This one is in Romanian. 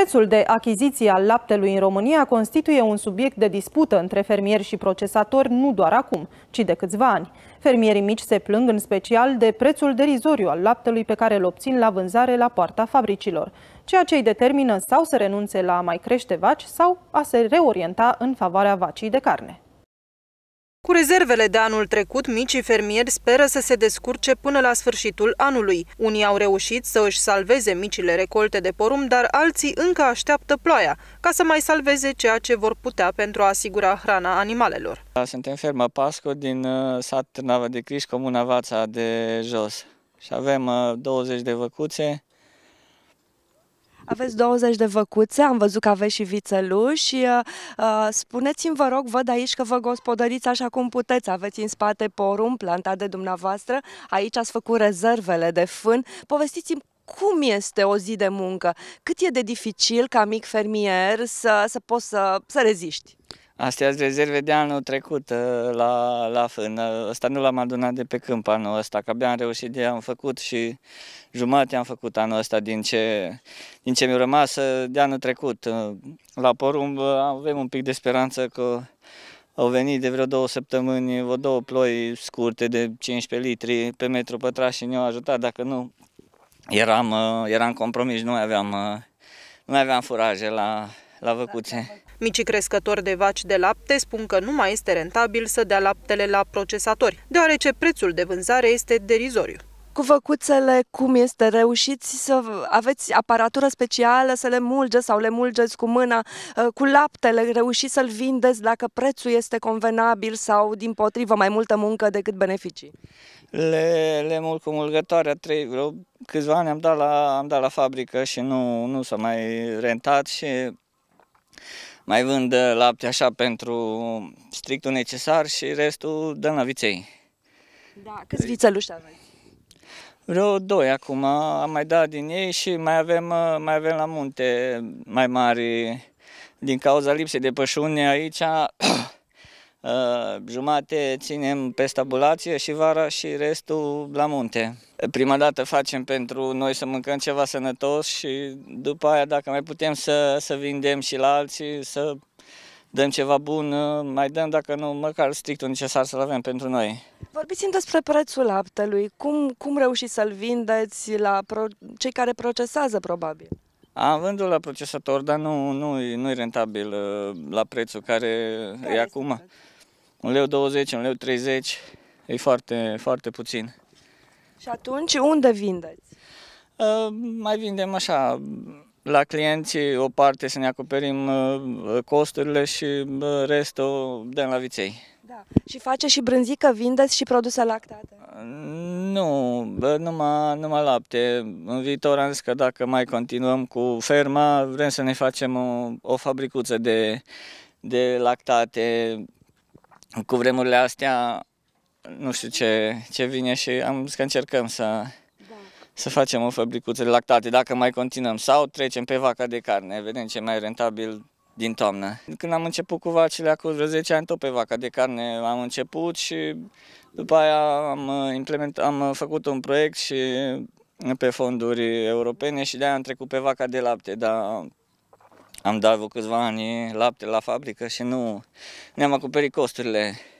Prețul de achiziție al laptelui în România constituie un subiect de dispută între fermieri și procesatori nu doar acum, ci de câțiva ani. Fermierii mici se plâng în special de prețul derizoriu al laptelui pe care îl obțin la vânzare la poarta fabricilor, ceea ce îi determină sau să renunțe la a mai crește vaci sau a se reorienta în favoarea vacii de carne. Cu rezervele de anul trecut, micii fermieri speră să se descurce până la sfârșitul anului. Unii au reușit să își salveze micile recolte de porum, dar alții încă așteaptă ploaia, ca să mai salveze ceea ce vor putea pentru a asigura hrana animalelor. Da, suntem fermă Pasco din uh, sat Târnava de Criș, comuna Vața de Jos. Și avem 20 uh, de văcuțe, aveți 20 de văcuțe, am văzut că aveți și vițeluși. Uh, uh, spuneți-mi, vă rog, văd aici că vă gospodăriți așa cum puteți. Aveți în spate porum plantat de dumneavoastră. Aici ați făcut rezervele de fân. Povestiți-mi cum este o zi de muncă? Cât e de dificil ca mic fermier să, să poți să, să reziști? Astea sunt rezerve de anul trecut ă, la, la fână. Ăsta nu l-am adunat de pe câmp anul ăsta, că abia am reușit de am făcut și jumate am făcut anul ăsta din ce, din ce mi-a rămas ă, de anul trecut. Ă, la porumb avem un pic de speranță că au venit de vreo două săptămâni, vreo două ploi scurte de 15 litri pe metru pătrat și ne-au ajutat. Dacă nu, eram, eram compromis, nu mai aveam, nu mai aveam furaje la, la văcuțe. Micii crescători de vaci de lapte spun că nu mai este rentabil să dea laptele la procesatori, deoarece prețul de vânzare este derizoriu cu făcuțele, cum este, reușiți să aveți aparatură specială, să le mulgeți sau le mulgeți cu mâna, ă, cu laptele, reușiți să-l vindeți dacă prețul este convenabil sau, din potrivă, mai multă muncă decât beneficii? Le, le mulg cu mulgătoarea, trei, vreo câțiva ani am dat la, am dat la fabrică și nu, nu s-a mai rentat și mai vând uh, lapte așa pentru strictul necesar și restul dăm la viței. Da, câți vițeluși aveți? Vreo doi acum, am mai dat din ei și mai avem, uh, mai avem la munte mai mari. Din cauza lipsei de pășune aici Ă, jumate ținem pe stabulație și vara și restul la munte. Prima dată facem pentru noi să mâncăm ceva sănătos și după aia dacă mai putem să, să vindem și la alții, să dăm ceva bun, ă, mai dăm dacă nu, măcar strictul necesar să-l avem pentru noi. Vorbiți despre prețul laptelui, cum, cum reușiți să-l vindeți la pro, cei care procesează probabil? Am vândut la procesator, dar nu, nu, nu e rentabil ă, la prețul care, care e acum. Este? 1 leu 20, 1 leu 30, e foarte, foarte puțin. Și atunci unde vindeți? Uh, mai vindem așa, la clienți o parte să ne acoperim uh, costurile și uh, restul dăm la viței. Da. Și face și brânzică, vindeți și produse lactate? Nu, numai, numai lapte. În viitor am zis că dacă mai continuăm cu ferma, vrem să ne facem o, o fabricuță de, de lactate cu vremurile astea nu știu ce, ce vine și am zis că încercăm să, da. să facem o fabricuță de lactate, dacă mai continuăm, sau trecem pe vaca de carne, vedem ce mai rentabil din toamnă. Când am început cu vacile, acum vreo 10 ani, tot pe vaca de carne am început și după aia am, uh, implement, am uh, făcut un proiect și pe fonduri europene și de-aia am trecut pe vaca de lapte, dar am dat vreo câțiva ani lapte la fabrică și nu ne-am acoperit costurile